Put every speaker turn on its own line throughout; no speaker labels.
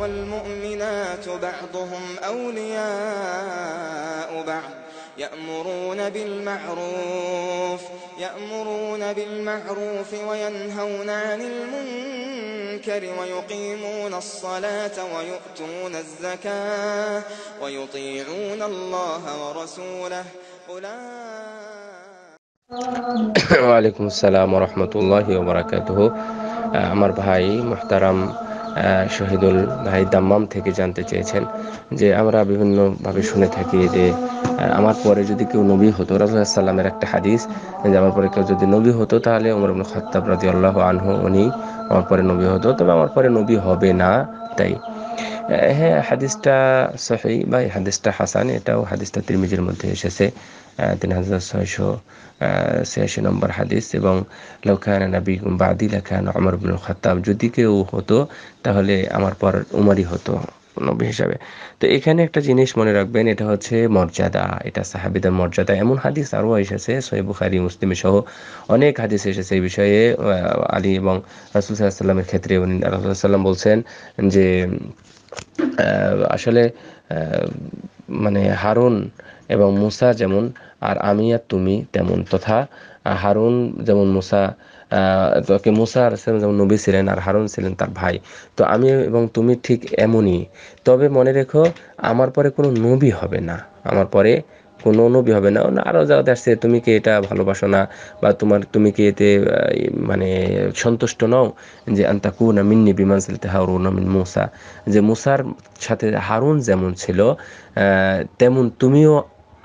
والمؤمنات بعضهم أولياء بعض يأمرون بالمعروف يأمرون بالمعروف وينهون عن المنكر ويقيمون الصلاة ويؤتون الزكاة ويطيعون الله ورسوله
وعليكم السلام ورحمة الله وبركاته آه، عمر بهاي محترم শহীদুল ভাই দাম্মাম থেকে জানতে চেয়েছেন যে আমরা বিভিন্নভাবে শুনে থাকি যে আমার পরে যদি কেউ নবী হতো রাজুসাল্লামের একটা হাদিস যে আমার পরে কেউ যদি নবী হতো তাহলে ওমর খত্তাব রাজি আল্লাহ আনহু উনি আমার পরে নবী হতো তবে আমার পরে নবী হবে না তাই হ্যাঁ হাদিসটা সফি বা হাদিসটা হাসান এটাও হাদিসটা তিরমিজির মধ্যে এসেছে তিন হাজার ছয়শো ছিয়াশি নম্বর হাদিস এবং লৌখান নাবি বাদি লেখায়ন অমর বিন খতাব যদি কেউ হতো তাহলে আমার পর উমারই হতো নবী হিসাবে তো এখানে একটা জিনিস মনে রাখবেন এটা হচ্ছে মর্যাদা এটা সাহাবিদের মর্যাদা এমন হাদিস আরও এসেছে সৈয়দ বুখারি মুসলিম সহ অনেক হাদিস এসেছে এই বিষয়ে আলী এবং রাসুল সাল্লামের ক্ষেত্রে উনি রাসুল সাল্লাম বলছেন যে আসলে মানে হারুন এবং মুসা যেমন আর আমি আর তুমি তেমন তথা হারুন যেমন মুসা তোকে মুসা আর যেমন নবী ছিলেন আর হারুন ছিলেন তার ভাই তো আমি এবং তুমি ঠিক এমনই তবে মনে রেখো আমার পরে কোনো নবী হবে না আমার পরে কোনো নবী হবে না আরও যারা আসছে তুমি কি এটা ভালোবাসো না বা তোমার তুমি কি এতে মানে সন্তুষ্ট নও যে কু না মিন্নি বিমানসিলতে হারুন মিন মূসা যে মূসার সাথে হারুন যেমন ছিল তেমন তুমিও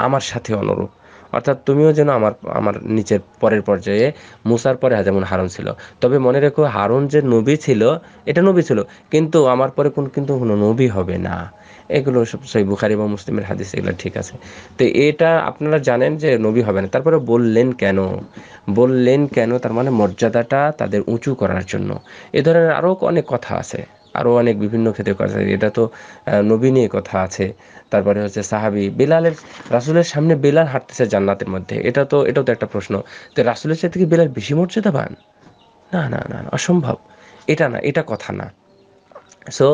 আমার সাথে অনুরূপ অর্থাৎ তুমিও যেন আমার আমার নিচের পরের পর্যায়ে মুসার পরে যেমন হারুন ছিল তবে মনে রেখো হারুন যে নবী ছিল এটা নবী ছিল কিন্তু আমার পরে কোন কিন্তু কোনো নবী হবে না এগুলো সব সেই বুখারি বা মুসলিমের হাদিস এগুলো ঠিক আছে তো এটা আপনারা জানেন যে নবী হবে না তারপরে বললেন কেন বললেন কেন তার মানে মর্যাদাটা তাদের উঁচু করার জন্য এ ধরনের আরও অনেক কথা আছে আরও অনেক বিভিন্ন ক্ষেত্রে কথা এটা তো নবী নিয়ে কথা আছে তারপরে হচ্ছে সাহাবি বেলালের রাসুলের সামনে বেলাল হাঁটতেছে জান্নাতের মধ্যে এটা তো এটাও তো একটা প্রশ্ন তো রাসুলের সাথে কি বেলাল বেশি মর্যাদা পান না না না অসম্ভব এটা না এটা কথা না সো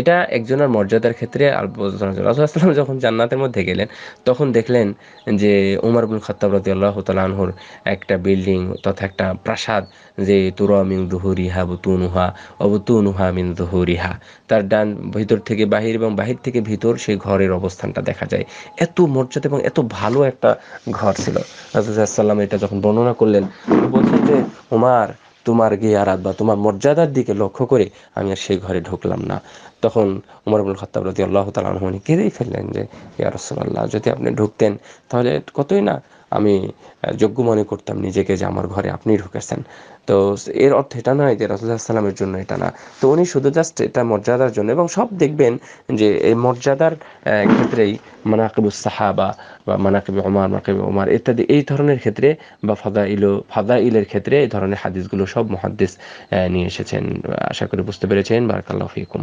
এটা একজনের মর্যাদার ক্ষেত্রে রাসুলাম যখন জান্নাতের মধ্যে গেলেন তখন দেখলেন যে উমার বুল খত্তাব রতি আল্লাহ তালাহুর একটা বিল্ডিং তথা একটা প্রাসাদ যে তুরা মিন দুহুরিহা বুতুনুহা অবতুনুহা মিন রিহা তার ডান ভিতর থেকে বাহির এবং বাহির থেকে ভিতর সেই ঘরের অবস্থানটা দেখা যায় এত মর্যাদা এবং এত ভালো একটা ঘর ছিল রাসুল সাল্লাম এটা যখন বর্ণনা করলেন বলছেন যে উমার তোমার গিয়ারাত বা তোমার মর্যাদার দিকে লক্ষ্য করে আমি আর সেই ঘরে ঢুকলাম না তখন উমর আবুল খত্তাব রতি আল্লাহ তালা কেঁদেই ফেললেন যে ইয়া যদি আপনি ঢুকতেন তাহলে কতই না আমি যোগ্য মনে করতাম নিজেকে যে আমার ঘরে আপনি ঢুকেছেন তো এর অর্থ এটা নয় যে রাসুল্লাহ সাল্লামের জন্য এটা না তো উনি শুধু জাস্ট এটা মর্যাদার জন্য এবং সব দেখবেন যে এই মর্যাদার ক্ষেত্রেই মানাকিবুস সাহাবা বা মানাকিব ওমার মাকিব ওমার ইত্যাদি এই ধরনের ক্ষেত্রে বা ফাদা ইলো ফাদা ইলের ক্ষেত্রে এই ধরনের হাদিসগুলো সব মহাদ্দিস নিয়ে এসেছেন আশা করি বুঝতে পেরেছেন বারকাল্লাহ ফিকুম